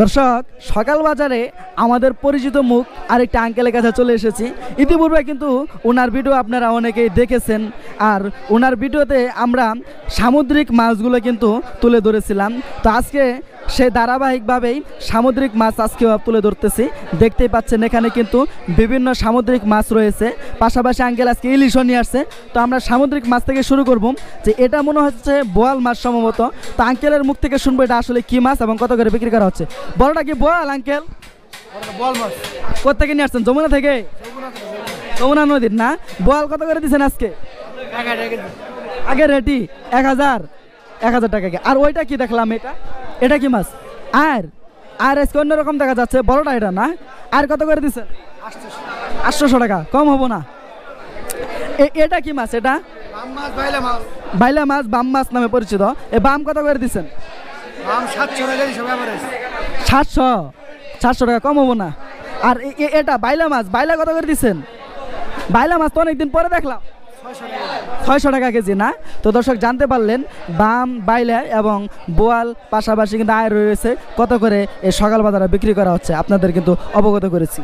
দর্শক সকাল বাজারে আমাদের পরিচিত মুখ আরেকটা আঙ্কেলের কাছে চলে এসেছি ইতিপূর্বে কিন্তু ওনার ভিডিও আপনারা অনেকেই দেখেছেন আর ওনার ভিডিওতে আমরা সামুদ্রিক মাছগুলো কিন্তু তুলে ধরেছিলাম তো আজকে সে ধারাবাহিকভাবেই সামুদ্রিক মাছ আজকে তুলে ধরতেছি দেখতেই পাচ্ছেন এখানে কিন্তু বিভিন্ন সামুদ্রিক মাছ রয়েছে পাশাপাশি আঙ্কেল আজকে ইলিশও নিয়ে আসছে তো আমরা সামুদ্রিক মাছ থেকে শুরু করব যে এটা মনে হচ্ছে বোয়াল মাছ সম্ভবত তো আঙ্কেলের মুখ থেকে শুনবো এটা আসলে কী মাছ এবং কত করে বিক্রি করা হচ্ছে বড়টা কি বোয়াল আঙ্কেল কোথেকে নিয়ে আসছেন যমুনা থেকে যমুনা নদীর না বোয়াল কত করে দিচ্ছেন আজকে আগে রেটি এক হাজার এক হাজার টাকা আর ওইটা কি দেখলাম এটা এটা কি মাছ আর আর আজকে অন্যরকম দেখা যাচ্ছে বড়টা এটা না আর কত করে দিচ্ছে আটশোশো টাকা কম হবো না এটা কি মাছ এটা বাইলা মাছ বাম মাছ নামে পরিচিত এ বাম কত করে দিচ্ছেন সাতশো সাতশো টাকা কম হবো না আর এটা বাইলা মাছ বাইলা কত করে দিচ্ছেন বাইলা মাছ তো অনেকদিন পরে দেখলাম ছয়শো টাকা কেজি না তো দর্শক জানতে পারলেন বাম বাইলা এবং বোয়াল পাশাপাশি কিন্তু আয় রয়েছে কত করে এই সকাল বাজারে বিক্রি করা হচ্ছে আপনাদের কিন্তু অবগত করেছি